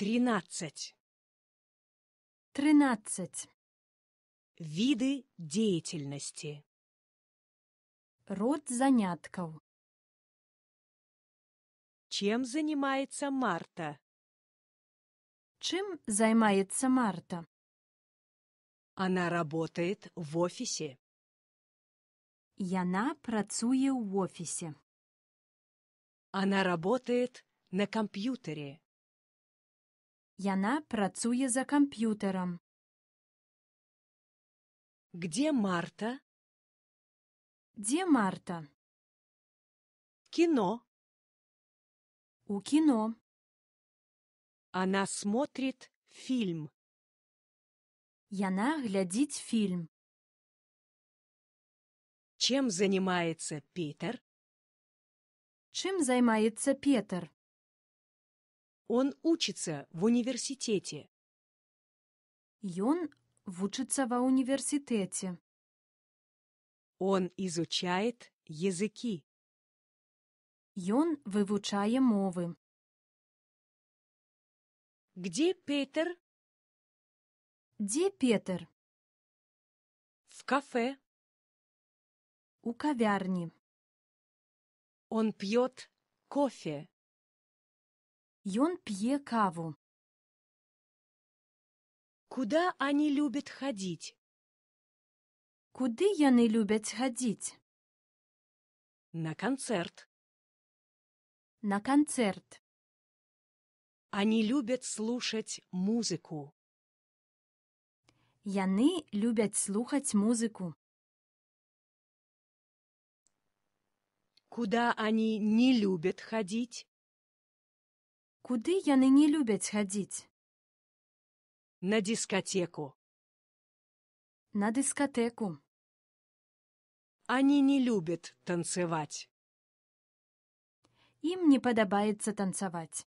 Тринадцать. Тринадцать. Виды деятельности. Род занятков. Чем занимается Марта? Чем занимается Марта? Она работает в офисе. Яна працует в офисе. Она работает на компьютере. Яна працуе за камп'ютарам. Где Марта? Где Марта? Кино. У кино. Она смотрит фильм. Яна глядит фильм. Чем занимается Питер? Чым займаецца Петр? Он учится в университете. Ён учится во университете. Он изучает языки. Ён вывучае мовы. Где Петер? Где Петер? В кафе. У кавярни. Он пьет кофе. Ён пье каву. Куда они любят ходить? Куды яны любяць хадзіць? На концерт. На концерт. Они любят слушать музыку. Яны любят слухать музыку. Куда они не любят ходить? Куды яны не любяць хадзіць? На дискотеку. На дискотеку. Они не любят танцевать. Им не подобается танцевать.